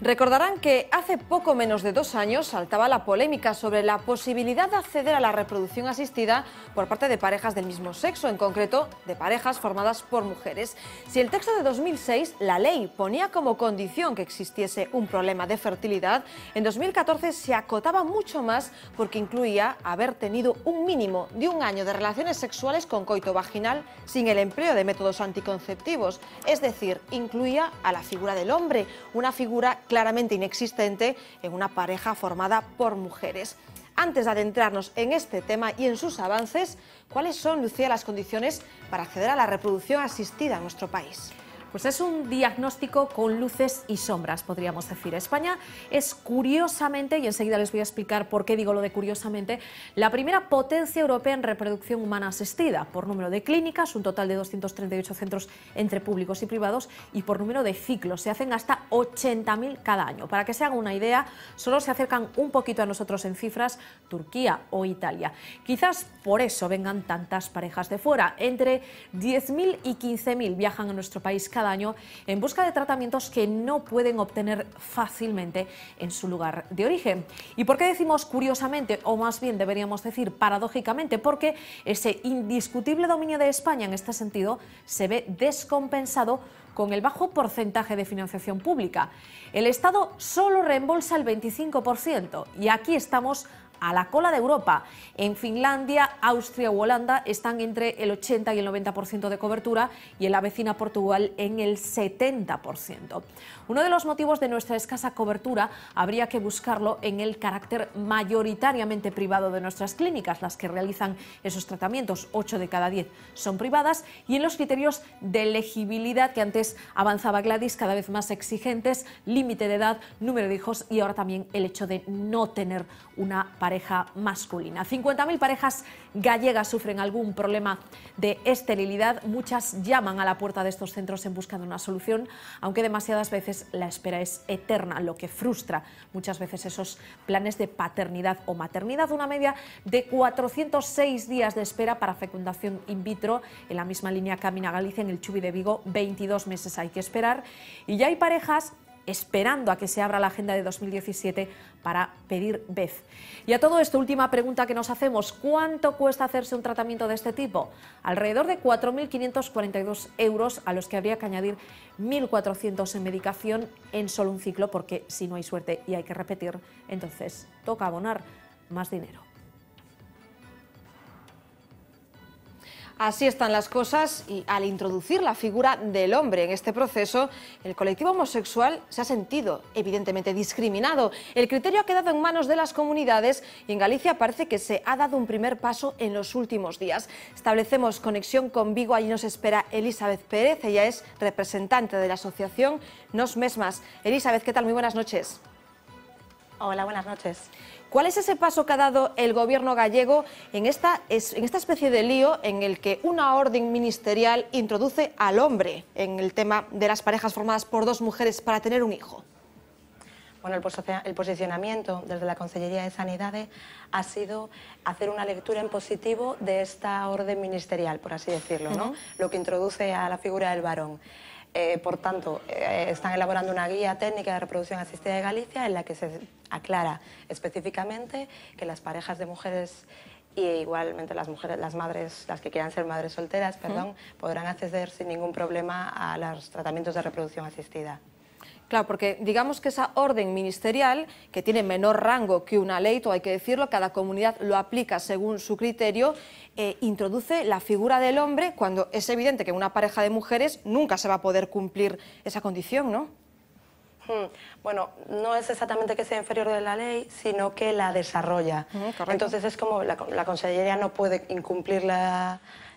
Recordarán que hace poco menos de dos años saltaba la polémica sobre la posibilidad de acceder a la reproducción asistida por parte de parejas del mismo sexo, en concreto de parejas formadas por mujeres. Si el texto de 2006, la ley, ponía como condición que existiese un problema de fertilidad, en 2014 se acotaba mucho más porque incluía haber tenido un mínimo de un año de relaciones sexuales con coito vaginal sin el empleo de métodos anticonceptivos, es decir, incluía a la figura del hombre, una figura claramente inexistente en una pareja formada por mujeres. Antes de adentrarnos en este tema y en sus avances, ¿cuáles son, Lucía, las condiciones para acceder a la reproducción asistida en nuestro país? Pues es un diagnóstico con luces y sombras, podríamos decir. España es curiosamente, y enseguida les voy a explicar por qué digo lo de curiosamente, la primera potencia europea en reproducción humana asistida, por número de clínicas, un total de 238 centros entre públicos y privados, y por número de ciclos. Se hacen hasta 80.000 cada año. Para que se haga una idea, solo se acercan un poquito a nosotros en cifras Turquía o Italia. Quizás por eso vengan tantas parejas de fuera. Entre 10.000 y 15.000 viajan a nuestro país cada año en busca de tratamientos que no pueden obtener fácilmente en su lugar de origen. ¿Y por qué decimos curiosamente, o más bien deberíamos decir paradójicamente? Porque ese indiscutible dominio de España en este sentido se ve descompensado con el bajo porcentaje de financiación pública. El Estado solo reembolsa el 25% y aquí estamos a la cola de Europa. En Finlandia, Austria u Holanda están entre el 80 y el 90% de cobertura y en la vecina Portugal en el 70%. Uno de los motivos de nuestra escasa cobertura habría que buscarlo en el carácter mayoritariamente privado de nuestras clínicas, las que realizan esos tratamientos, 8 de cada 10 son privadas, y en los criterios de elegibilidad que antes avanzaba Gladys, cada vez más exigentes, límite de edad, número de hijos y ahora también el hecho de no tener una pareja masculina. 50.000 parejas gallegas sufren algún problema de esterilidad. Muchas llaman a la puerta de estos centros en busca de una solución, aunque demasiadas veces la espera es eterna, lo que frustra muchas veces esos planes de paternidad o maternidad. Una media de 406 días de espera para fecundación in vitro. En la misma línea camina Galicia, en el Chubi de Vigo, 22 meses hay que esperar. Y ya hay parejas esperando a que se abra la agenda de 2017 para pedir vez. Y a todo esto, última pregunta que nos hacemos, ¿cuánto cuesta hacerse un tratamiento de este tipo? Alrededor de 4.542 euros a los que habría que añadir 1.400 en medicación en solo un ciclo, porque si no hay suerte y hay que repetir, entonces toca abonar más dinero. Así están las cosas y al introducir la figura del hombre en este proceso, el colectivo homosexual se ha sentido evidentemente discriminado. El criterio ha quedado en manos de las comunidades y en Galicia parece que se ha dado un primer paso en los últimos días. Establecemos conexión con Vigo, allí nos espera Elizabeth Pérez, ella es representante de la asociación Nos Mesmas. Elizabeth, ¿qué tal? Muy buenas noches. Hola, buenas noches. ¿Cuál es ese paso que ha dado el gobierno gallego en esta, en esta especie de lío en el que una orden ministerial introduce al hombre en el tema de las parejas formadas por dos mujeres para tener un hijo? Bueno, el posicionamiento desde la Consellería de Sanidades ha sido hacer una lectura en positivo de esta orden ministerial, por así decirlo, ¿no? Lo que introduce a la figura del varón. Eh, por tanto, eh, están elaborando una guía técnica de reproducción asistida de Galicia en la que se aclara específicamente que las parejas de mujeres y igualmente las mujeres, las madres, las que quieran ser madres solteras, podrán acceder sin ningún problema a los tratamientos de reproducción asistida. Claro, porque digamos que esa orden ministerial, que tiene menor rango que una ley, todo hay que decirlo, cada comunidad lo aplica según su criterio, eh, introduce la figura del hombre cuando es evidente que una pareja de mujeres nunca se va a poder cumplir esa condición, ¿no? Hmm. Bueno, no es exactamente que sea inferior de la ley, sino que la desarrolla. Entonces es como la, consellería no puede incumplir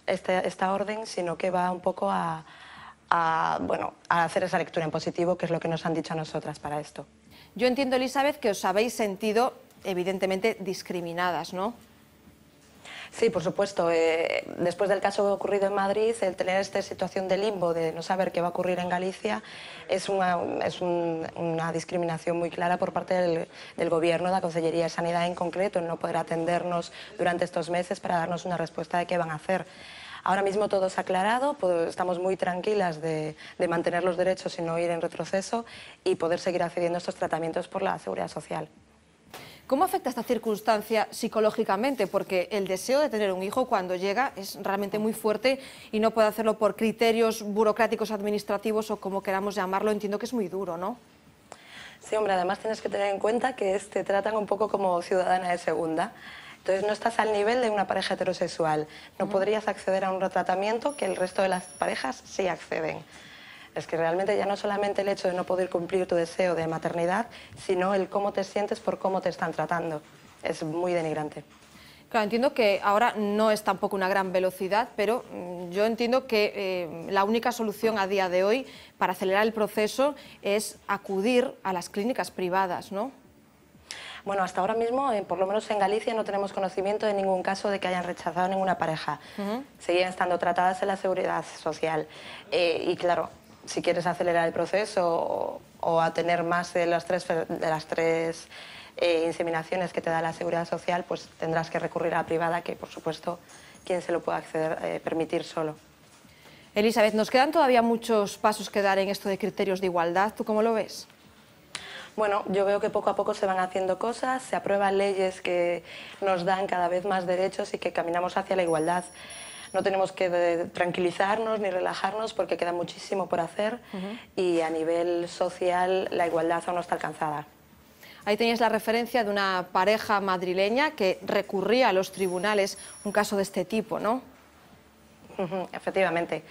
este, esta orden, sino que va un poco a, a, bueno, a hacer esa lectura en positivo, que es lo que nos han dicho a nosotras para esto. Yo entiendo, Elizabeth, que os habéis sentido evidentemente discriminadas, ¿no? Sí, por supuesto. Eh, después del caso ocurrido en Madrid, el tener esta situación de limbo, de no saber qué va a ocurrir en Galicia, es una, discriminación muy clara por parte del, del, Gobierno, de la Consellería de Sanidad en concreto, en no poder atendernos durante estos meses para darnos una respuesta de qué van a hacer. Ahora mismo todo es aclarado, pues, estamos muy tranquilas de, de, mantener los derechos y no ir en retroceso y poder seguir accediendo a estos tratamientos por la seguridad social. ¿Cómo afecta esta circunstancia psicológicamente? Porque el deseo de tener un hijo cuando llega es realmente muy fuerte y no puede hacerlo por criterios burocráticos, administrativos o como queramos llamarlo. Entiendo que es muy duro, ¿no? Sí, hombre, además tienes que tener en cuenta que este, te tratan un poco como ciudadana de segunda. Entonces no estás al nivel de una pareja heterosexual. No podrías acceder a un tratamiento que el resto de las parejas sí acceden. Es que realmente ya no solamente el hecho de no poder cumplir tu deseo de maternidad, sino el cómo te sientes por cómo te están tratando. Es muy denigrante. Claro, entiendo que ahora no es tampoco una gran velocidad, pero mm, yo entiendo que eh, la única solución a día de hoy para acelerar el proceso es acudir a las clínicas privadas, ¿no? Bueno, hasta ahora mismo, eh, por lo menos en Galicia, no tenemos conocimiento de ningún caso de que hayan rechazado ninguna pareja. Seguían estando tratadas en la seguridad social. Eh, y claro, si quieres acelerar el proceso o, o tener más de las tres, de eh, inseminaciones que te da la seguridad social, pues tendrás que recurrir a la privada, que por supuesto, quien se lo pueda permitir solo. Elizabeth, nos quedan todavía muchos pasos que dar en esto de criterios de igualdad. ¿Tú cómo lo ves? Bueno, yo veo que poco a poco se van haciendo cosas, se aprueban leyes que nos dan cada vez más derechos y que caminamos hacia la igualdad. No tenemos que eh, tranquilizarnos ni relajarnos porque queda muchísimo por hacer y a nivel social la igualdad aún no está alcanzada. Ahí tenías la referencia de una pareja madrileña que recurría a los tribunales un caso de este tipo, ¿no? efectivamente.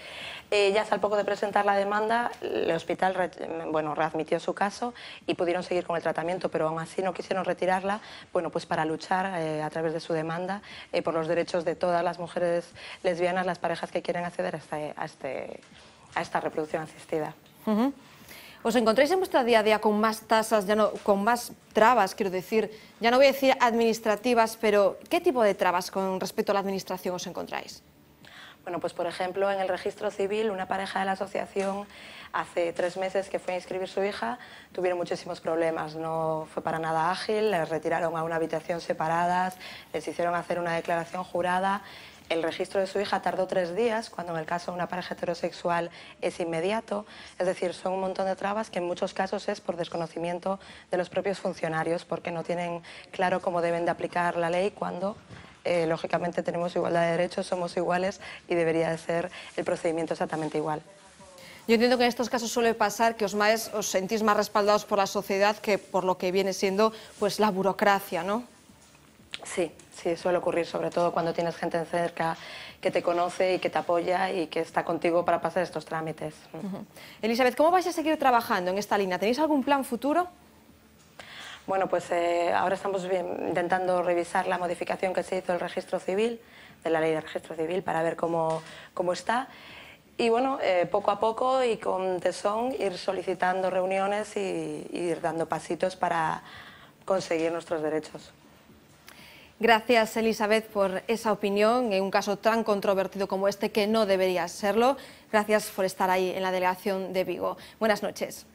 Eh, ya al poco de presentar la demanda, el hospital bueno, readmitió su caso y pudieron seguir con el tratamiento, pero aún así no quisieron retirarla bueno, pues para luchar eh, a través de su demanda eh, por los derechos de todas las mujeres lesbianas, las parejas que quieren acceder a, este, a, este, esta reproducción asistida. ¿Os encontráis en vuestra día a día con más tasas, ya no, con más trabas, quiero decir, ya no voy a decir administrativas, pero ¿qué tipo de trabas con respecto a la administración os encontráis? Bueno, pues por ejemplo, en el registro civil, una pareja de la asociación hace tres meses que fue a inscribir su hija, tuvieron muchísimos problemas, no fue para nada ágil, les retiraron a una habitación separadas, les hicieron hacer una declaración jurada. El registro de su hija tardó tres días, cuando en el caso de una pareja heterosexual es inmediato. Es decir, son un montón de trabas que en muchos casos es por desconocimiento de los propios funcionarios, porque no tienen claro cómo deben de aplicar la ley cuando eh, lógicamente tenemos igualdad de derechos, somos iguales y debería de ser el procedimiento exactamente igual. Yo entiendo que en estos casos suele pasar que os, os sentís más respaldados por la sociedad que por lo que viene siendo pues, la burocracia, ¿no? Sí, sí, suele ocurrir, sobre todo cuando tienes gente cerca que te conoce y que te apoya y que está contigo para pasar estos trámites. Elizabeth, ¿cómo vais a seguir trabajando en esta línea? ¿Tenéis algún plan futuro? Bueno, pues eh, ahora estamos intentando revisar la modificación que se hizo del registro civil, de la ley de registro civil, para ver cómo, cómo está. Y bueno, eh, poco a poco y con tesón ir solicitando reuniones y, y ir dando pasitos para conseguir nuestros derechos. Gracias, Elizabeth, por esa opinión en un caso tan controvertido como este, que no debería serlo. Gracias por estar ahí en la delegación de Vigo. Buenas noches.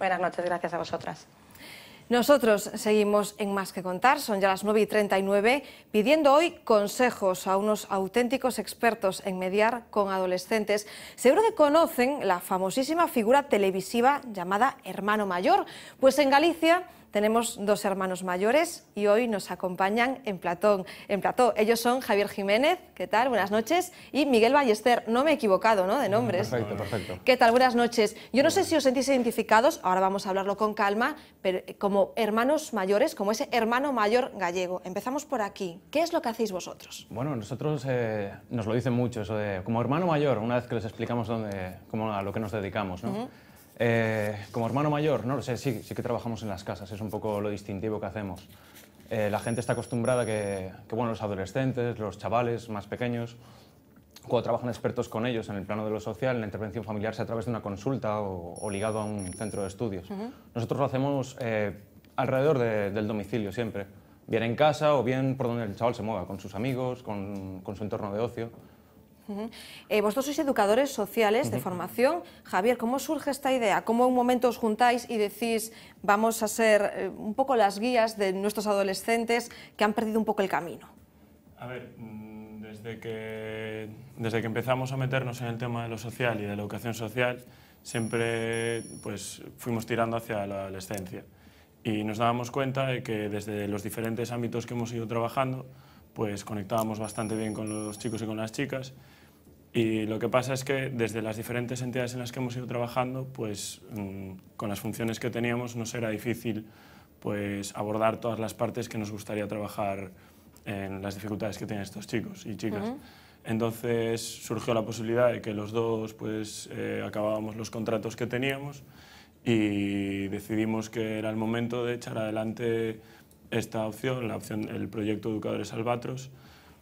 Buenas noches, gracias a vosotras. Nosotros seguimos en Más que Contar, son ya las 9 y 39, pidiendo hoy consejos a unos auténticos expertos en mediar con adolescentes. Seguro que conocen la famosísima figura televisiva llamada Hermano Mayor, pues en Galicia tenemos dos hermanos mayores y hoy nos acompañan en, Platón, en plató. Ellos son Javier Jiménez, ¿qué tal? Buenas noches. Y Miguel Ballester, no me he equivocado, ¿no? De nombres. Mm, perfecto, perfecto. ¿Qué tal? Buenas noches. Yo no sé si os sentís identificados, ahora vamos a hablarlo con calma, pero eh, como hermanos mayores, como ese hermano mayor gallego. Empezamos por aquí. ¿Qué es lo que hacéis vosotros? Bueno, nosotros eh, nos lo dicen mucho, eso de como hermano mayor, una vez que les explicamos dónde, cómo, a lo que nos dedicamos, ¿no? Eh, como hermano mayor, no sé, sí, que trabajamos en las casas, es un poco lo distintivo que hacemos. Eh, la gente está acostumbrada que, que, los adolescentes, los chavales más pequeños, cuando trabajan expertos con ellos en el plano de lo social, en la intervención familiar sea a través de una consulta o, ligado a un centro de estudios. Nosotros lo hacemos eh, alrededor del domicilio siempre, bien en casa o bien por donde el chaval se mueva, con sus amigos, con su entorno de ocio. Eh, vosotros sois educadores sociales de formación. Javier, ¿cómo surge esta idea? ¿Cómo en un momento os juntáis y decís, vamos a ser eh, un poco las guías de nuestros adolescentes que han perdido un poco el camino? A ver, mm, desde que, desde que empezamos a meternos en el tema de lo social y de la educación social, siempre pues, fuimos tirando hacia la adolescencia. Y nos dábamos cuenta de que desde los diferentes ámbitos que hemos ido trabajando, pues conectábamos bastante bien con los chicos y con las chicas y lo que pasa es que desde las diferentes entidades en las que hemos ido trabajando, pues mm, con las funciones que teníamos nos era difícil pues, abordar todas las partes que nos gustaría trabajar en las dificultades que tienen estos chicos y chicas. Entonces surgió la posibilidad de que los dos pues, eh, acabábamos los contratos que teníamos y decidimos que era el momento de echar adelante esta opción, la opción el proyecto Educadores Albatros,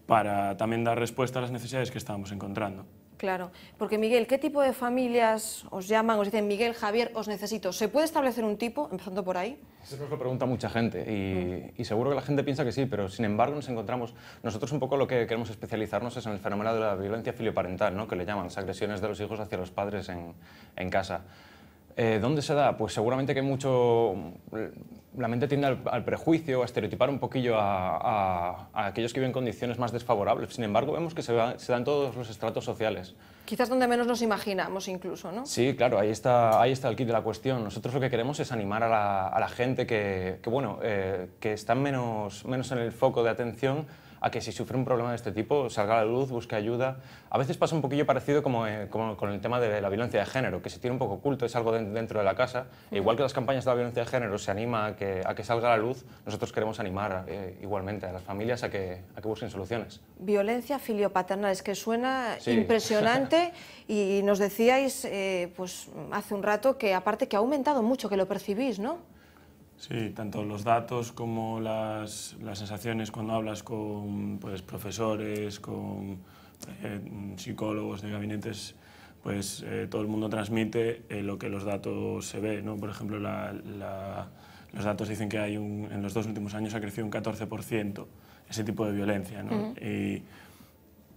para también dar respuesta a las necesidades que estábamos encontrando. Claro, porque Miguel, ¿qué tipo de familias os llaman, os dicen, Miguel, Javier, os necesito? ¿Se puede establecer un tipo, empezando por ahí? Eso nos lo pregunta mucha gente mm. y, seguro que la gente piensa que sí, pero sin embargo nos encontramos, nosotros un poco lo que queremos especializarnos es en el fenómeno de la violencia filioparental, ¿no? que le llaman, las agresiones de los hijos hacia los padres en, en casa. Eh, ¿Dónde se da? Pues seguramente que mucho. Mm, la mente tiende al, prejuicio, a estereotipar un poquillo a, aquellos que viven condiciones más desfavorables. Sin embargo, vemos que se, dan todos los estratos sociales. Quizás donde menos nos imaginamos, incluso, ¿no? Sí, claro, ahí está, ahí está el kit de la cuestión. Nosotros lo que queremos es animar a la, gente que, bueno, eh, que está menos, menos en el foco de atención a que si sufre un problema de este tipo salga a la luz, busque ayuda. A veces pasa un poquillo parecido como, eh, con el tema de la violencia de género, que se tiene un poco oculto, es algo dentro de la casa. E igual que las campañas de la violencia de género se anima a que, salga a la luz, nosotros queremos animar eh, igualmente a las familias a que, a que busquen soluciones. Violencia filiopaternal, es que suena impresionante y nos decíais eh, pues, hace un rato que aparte que ha aumentado mucho, que lo percibís, ¿no? Sí, tanto los datos como las, las sensaciones cuando hablas con pues, profesores, con eh, psicólogos de gabinetes, pues eh, todo el mundo transmite eh, lo que los datos se ve. ¿no? Por ejemplo, los datos dicen que hay un, en los dos últimos años ha crecido un 14% ese tipo de violencia. ¿no? y,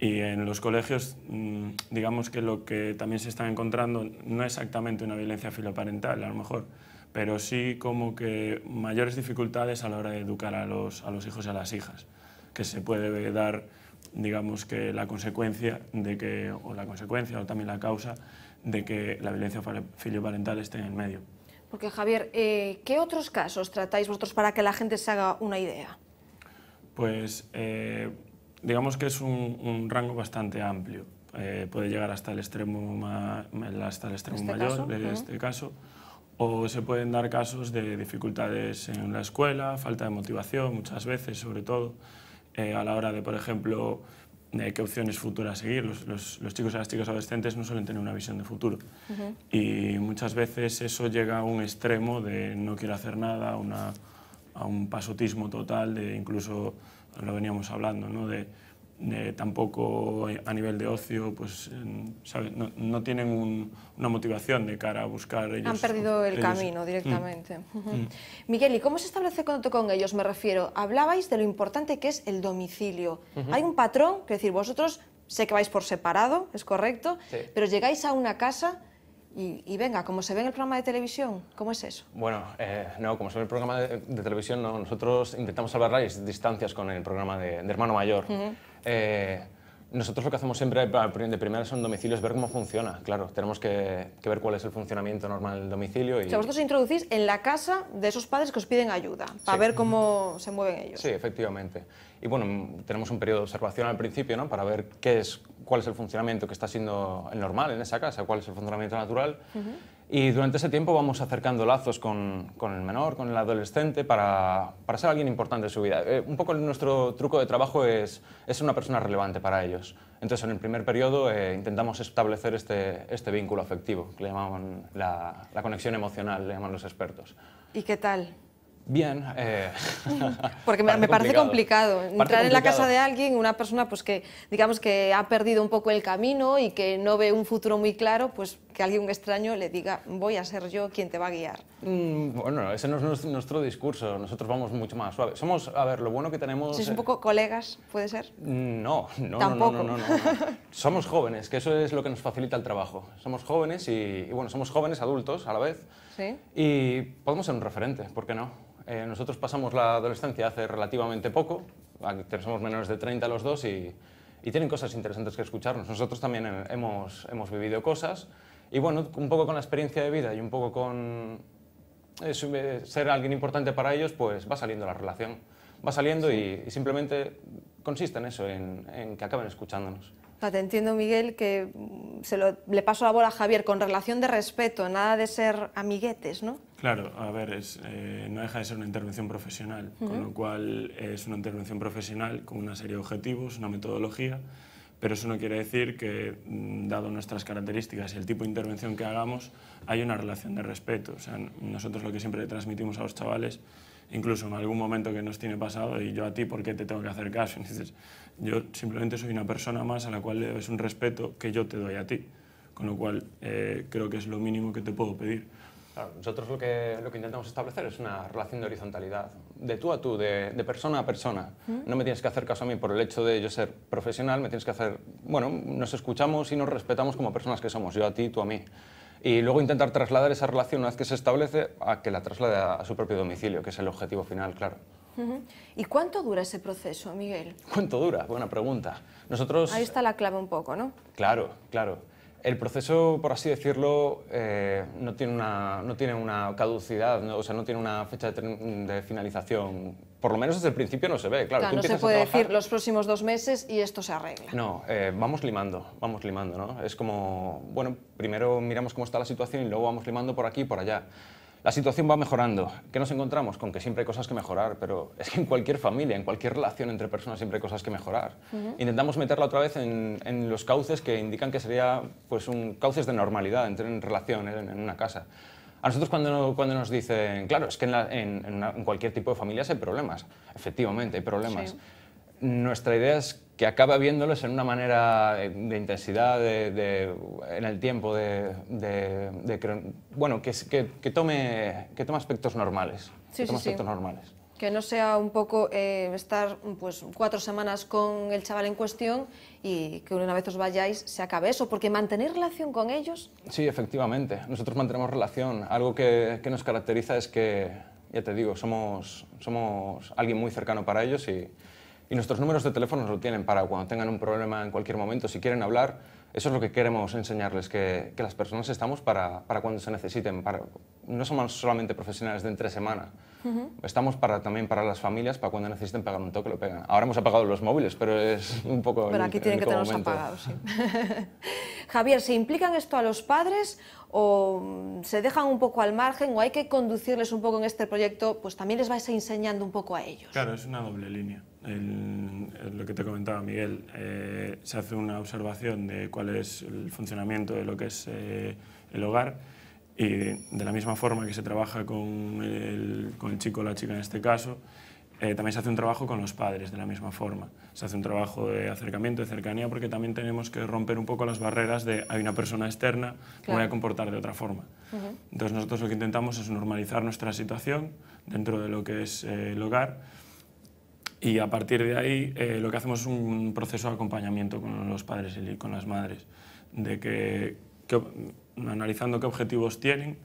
y, en los colegios, mm, digamos que lo que también se está encontrando no es exactamente una violencia filoparental, a lo mejor pero sí como que mayores dificultades a la hora de educar a los, a los hijos y a las hijas, que se puede dar, digamos, que la consecuencia de que, o la consecuencia o también la causa de que la violencia filio-parental esté en el medio. Porque Javier, eh, ¿qué otros casos tratáis vosotros para que la gente se haga una idea? Pues eh, digamos que es un, rango bastante amplio. Eh, puede llegar hasta el extremo, hasta el extremo este mayor de este caso o se pueden dar casos de dificultades en la escuela, falta de motivación muchas veces, sobre todo, eh, a la hora de, por ejemplo, eh, qué opciones futuras seguir. Los, los, chicos y las chicas adolescentes no suelen tener una visión de futuro. Y muchas veces eso llega a un extremo de no quiero hacer nada, a un pasotismo total, de incluso lo veníamos hablando, ¿no? Eh, tampoco eh, a nivel de ocio, pues No, tienen una motivación de cara a buscar ellos. Han perdido el camino mm. directamente. Mm. Miguel, ¿y cómo se establece contacto con ellos? Me refiero, hablabais de lo importante que es el domicilio. Hay un patrón, que decir, vosotros sé que vais por separado, es correcto, pero llegáis a una casa y, venga, como se ve en el programa de televisión, ¿cómo es eso? Bueno, eh, no, como se ve en el programa de, televisión, nosotros intentamos salvar las distancias con el programa de, Hermano Mayor. Eh, nosotros lo que hacemos siempre de primera son domicilios, ver cómo funciona. Claro, tenemos que, ver cuál es el funcionamiento normal del domicilio. Y... O sea, vosotros introducís en la casa de esos padres que os piden ayuda, para ver cómo se mueven ellos. Sí, efectivamente. Y bueno, tenemos un periodo de observación al principio, ¿no? Para ver qué es, cuál es el funcionamiento que está siendo normal en esa casa, cuál es el funcionamiento natural. Y durante ese tiempo vamos acercando lazos con, con el menor, con el adolescente, para, para ser alguien importante en su vida. Eh, un poco nuestro truco de trabajo es, es una persona relevante para ellos. Entonces, en el primer periodo eh, intentamos establecer este, este vínculo afectivo, que le llaman la conexión emocional, le llaman los expertos. ¿Y qué tal? Bien. Eh. Porque me, parece, complicado. Entrar en la casa de alguien, una persona pues que digamos que ha perdido un poco el camino y que no ve un futuro muy claro, pues que alguien extraño le diga, voy a ser yo quien te va a guiar. Mm, bueno, ese no es nuestro discurso, nosotros vamos mucho más suave. Somos, a ver, lo bueno que tenemos... ¿Sois un eh, poco colegas, puede ser? No, no, ¿Tampoco? no, no, Somos jóvenes, que eso es lo que nos facilita el trabajo. Somos jóvenes y, y bueno, somos jóvenes adultos a la vez. Sí. Y podemos ser un referente, ¿por qué no? Eh, nosotros pasamos la adolescencia hace relativamente poco, ah, somos menores de 30 los dos y, tienen cosas interesantes que escucharnos. Nosotros también hemos, vivido cosas y bueno, un poco con la experiencia de vida y un poco con eh, eh, ser alguien importante para ellos, pues va saliendo la relación. Va saliendo y, simplemente consiste en eso, en que acaben escuchándonos te entiendo, Miguel, que mm, se le paso la bola a Javier con relación de respeto, nada de ser amiguetes, ¿no? Claro, a ver, eh, no deja de ser una intervención profesional, con lo cual es una intervención profesional con una serie de objetivos, una metodología, pero eso no quiere decir que, mm, dado nuestras características y el tipo de intervención que hagamos, hay una relación de respeto. O sea, nosotros lo que siempre le transmitimos a los chavales incluso en algún momento que nos tiene pasado, y yo a ti, ¿por qué te tengo que hacer caso? dices, yo simplemente soy una persona más a la cual le debes un respeto que yo te doy a ti, con lo cual eh, creo que es lo mínimo que te puedo pedir. nosotros lo que, intentamos establecer es una relación de horizontalidad, de tú a tú, de, persona a persona. No me tienes que hacer caso a mí por el hecho de yo ser profesional, me tienes que hacer... Bueno, nos escuchamos y nos respetamos como personas que somos, yo a ti, tú a mí y luego intentar trasladar esa relación una vez que se establece a que la traslade a, su propio domicilio, que es el objetivo final, claro. ¿Y cuánto dura ese proceso, Miguel? ¿Cuánto dura? Buena pregunta. Nosotros... Ahí está la clave un poco, ¿no? Claro, claro. El proceso, por así decirlo, eh, no, tiene una, no tiene una caducidad, no, o sea, no tiene una fecha de finalización por lo menos desde el principio no se ve, claro. no se puede decir los próximos dos meses y esto se arregla. No, eh, vamos limando, vamos limando, ¿no? Es como, bueno, primero miramos cómo está la situación y luego vamos limando por aquí y por allá. La situación va mejorando. ¿Qué nos encontramos? Con que siempre hay cosas que mejorar, pero es que en cualquier familia, en cualquier relación entre personas siempre hay cosas que mejorar. Intentamos meterla otra vez en, los cauces que indican que sería pues un cauces de normalidad entre en relación en una casa. A nosotros cuando, cuando nos dicen, claro, es que en, cualquier tipo de familias hay problemas, efectivamente, hay problemas. Nuestra idea es que acabe viéndolos en una manera eh, de intensidad, de, en el tiempo, de, bueno, que, que, tome, que tome aspectos normales. Sí, que tome aspectos normales que no sea un poco eh, estar pues, cuatro semanas con el chaval en cuestión y que una vez os vayáis se acabe eso, porque mantener relación con ellos... Sí, efectivamente, nosotros mantenemos relación. Algo que, nos caracteriza es que, ya te digo, somos, alguien muy cercano para ellos y, y nuestros números de teléfono los tienen para cuando tengan un problema en cualquier momento, si quieren hablar eso es lo que queremos enseñarles, que, las personas estamos para, cuando se necesiten. Para, no somos solamente profesionales de entre semana. Estamos para, también para las familias, para cuando necesiten pegar un toque, lo pegan. Ahora hemos apagado los móviles, pero es un poco... Pero aquí tienen que tenerlos apagados, sí. Javier, ¿se implican esto a los padres o mm, se dejan un poco al margen o hay que conducirles un poco en este proyecto? Pues también les vais enseñando un poco a ellos. Claro, es una doble línea. lo que te comentaba Miguel, eh, se hace una observación de cuál es el funcionamiento de lo que es eh, el hogar. Y de la misma forma que se trabaja con con el chico o la chica en este caso, eh, también se hace un trabajo con los padres de la misma forma. Se hace un trabajo de acercamiento, de cercanía, porque también tenemos que romper un poco las barreras de hay una persona externa, que me voy a comportar de otra forma. Entonces nosotros lo que intentamos es normalizar nuestra situación dentro de lo que es eh, el hogar y a partir de ahí eh, lo que hacemos es un proceso de acompañamiento con los padres y con las madres, de que, que analizando qué objetivos tienen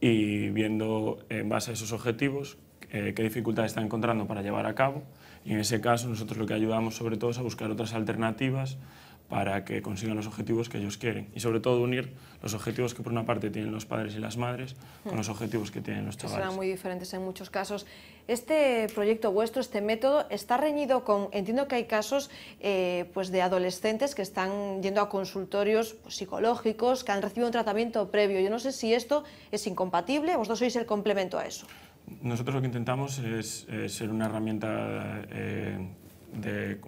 y viendo en base a esos objetivos eh, qué dificultades está encontrando para llevar a cabo y en ese caso nosotros lo que ayudamos sobre todo es a buscar otras alternativas para que consigan los objetivos que ellos quieren y sobre todo unir los objetivos que por una parte tienen los padres y las madres con los objetivos que tienen los chavales. Serán muy diferentes en muchos casos. Este proyecto vuestro, este método, está reñido con, entiendo que hay casos eh, pues de adolescentes que están yendo a consultorios psicológicos, que han recibido un tratamiento previo. Yo no sé si esto es incompatible, vosotros sois el complemento a eso nosotros lo que intentamos es, ser una herramienta eh, de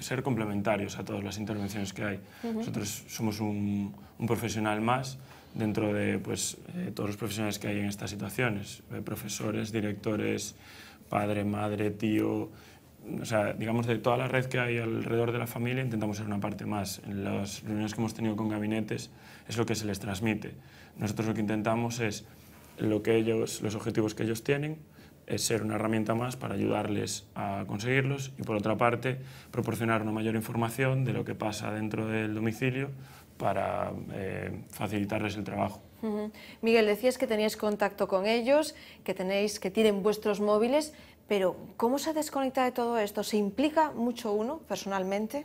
ser complementarios a todas las intervenciones que hay. Nosotros somos un, profesional más dentro de pues, eh, todos los profesionales que hay en estas situaciones, eh, profesores, directores, padre, madre, tío, o sea, digamos de toda la red que hay alrededor de la familia intentamos ser una parte más. En las reuniones que hemos tenido con gabinetes es lo que se les transmite. Nosotros lo que intentamos es lo que ellos, los objetivos que ellos tienen, es ser una herramienta más para ayudarles a conseguirlos y por otra parte proporcionar una mayor información de lo que pasa dentro del domicilio para eh, facilitarles el trabajo. Miguel, decías que teníais contacto con ellos, que, tenéis, que tienen vuestros móviles, pero ¿cómo se desconecta de todo esto? ¿Se implica mucho uno personalmente?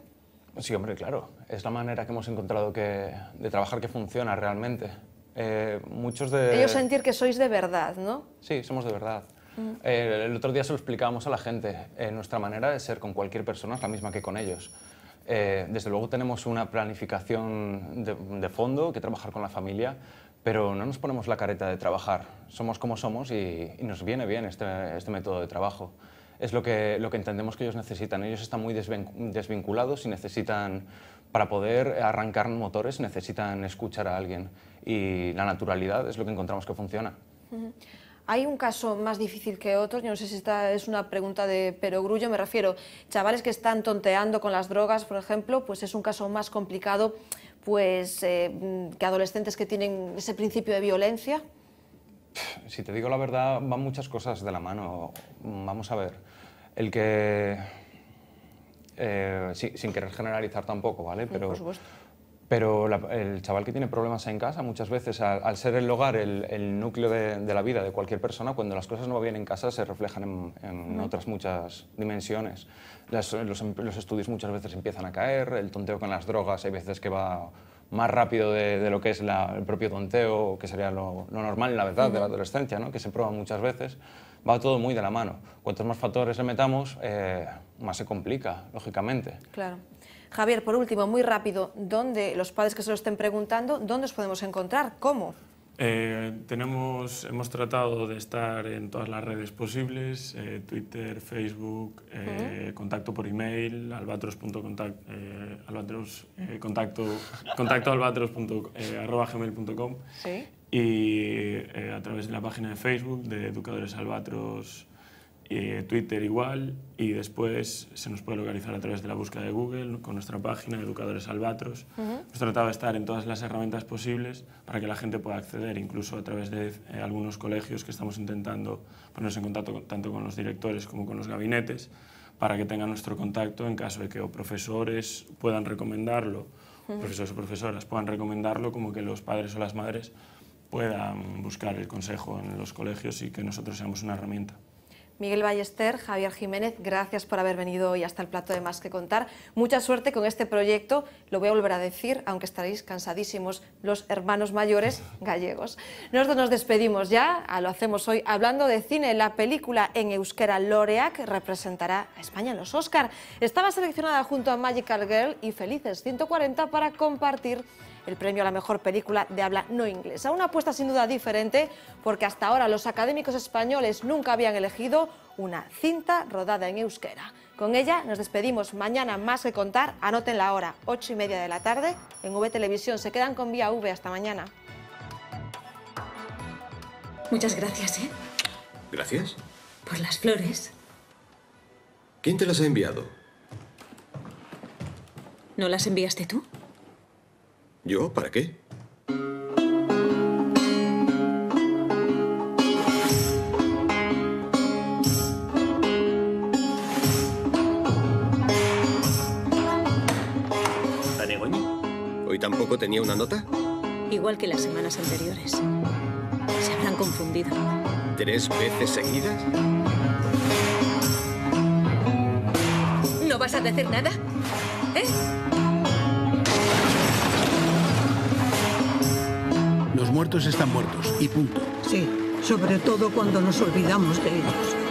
Sí, hombre, claro. Es la manera que hemos encontrado que, de trabajar que funciona realmente. Eh, muchos de... Ellos sentir que sois de verdad, ¿no? Sí, somos de verdad. Mm. Eh, el otro día se lo explicábamos a la gente. Eh, nuestra manera de ser con cualquier persona es la misma que con ellos. desde luego tenemos una planificación de, fondo, que trabajar con la familia, pero no nos ponemos la careta de trabajar. Somos como somos y, nos viene bien este, este, método de trabajo. Es lo que, lo que entendemos que ellos necesitan. Ellos están muy desvinculados y necesitan, para poder arrancar motores, necesitan escuchar a alguien y la naturalidad es lo que encontramos que funciona. ¿Hay un caso más difícil que otros? Yo no sé si esta es una pregunta de perogrullo, me refiero, chavales que están tonteando con las drogas, por ejemplo, pues es un caso más complicado pues, eh, que adolescentes que tienen ese principio de violencia. Si te digo la verdad, van muchas cosas de la mano. Vamos a ver, el que... Eh, sin, querer generalizar tampoco, ¿vale? Pero, por supuesto pero el chaval que tiene problemas en casa, muchas veces, al, ser el hogar, el, núcleo de, la vida de cualquier persona, cuando las cosas no van bien en casa, se reflejan en, otras muchas dimensiones. los, estudios muchas veces empiezan a caer, el tonteo con las drogas hay veces que va más rápido de, lo que es el propio tonteo, que sería lo, normal normal, la verdad, de la adolescencia, ¿no? que se prueba muchas veces. Va todo muy de la mano. Cuantos más factores le metamos, eh, más se complica, lógicamente. Claro. Javier, por último, muy rápido, ¿dónde, los padres que se lo estén preguntando, dónde os podemos encontrar? ¿Cómo? Eh, tenemos, hemos tratado de estar en todas las redes posibles, eh, Twitter, Facebook, eh, contacto por email, albatros.contacto, albatros, y a través de la página de Facebook de Educadores Albatros Twitter igual y después se nos puede localizar a través de la búsqueda de Google con nuestra página Educadores Albatros. Hemos tratado de estar en todas las herramientas posibles para que la gente pueda acceder, incluso a través de eh, algunos colegios que estamos intentando ponernos en contacto tanto con los directores como con los gabinetes para que tengan nuestro contacto en caso de que o profesores puedan recomendarlo, profesores o profesoras puedan recomendarlo, como que los padres o las madres puedan buscar el consejo en los colegios y que nosotros seamos una herramienta. Miguel Ballester, Javier Jiménez, gracias por haber venido hoy hasta el plato de Más que Contar. Mucha suerte con este proyecto, lo voy a volver a decir, aunque estaréis cansadísimos los hermanos mayores gallegos. Nosotros nos despedimos ya, lo hacemos hoy hablando de cine. La película en euskera Loreac representará a España en los Oscar. Estaba seleccionada junto a Magical Girl y Felices 140 para compartir el premio a la mejor película de habla no inglesa. Una apuesta sin duda diferente porque hasta ahora los académicos españoles nunca habían elegido una cinta rodada en euskera. Con ella nos despedimos mañana más que contar. Anoten la hora, 8 y media de la tarde en V Televisión. Se quedan con Vía V hasta mañana. Muchas gracias, ¿eh? Gracias. Por las flores. ¿Quién te las ha enviado? ¿No las enviaste tú? ¿Yo? ¿Para qué? ¿Hoy tampoco tenía una nota? Igual que las semanas anteriores. Se habrán confundido. ¿Tres veces seguidas? ¿No vas a decir nada? ¿Eh? los muertos están muertos, y punto. Sí, sobre todo cuando nos olvidamos de ellos.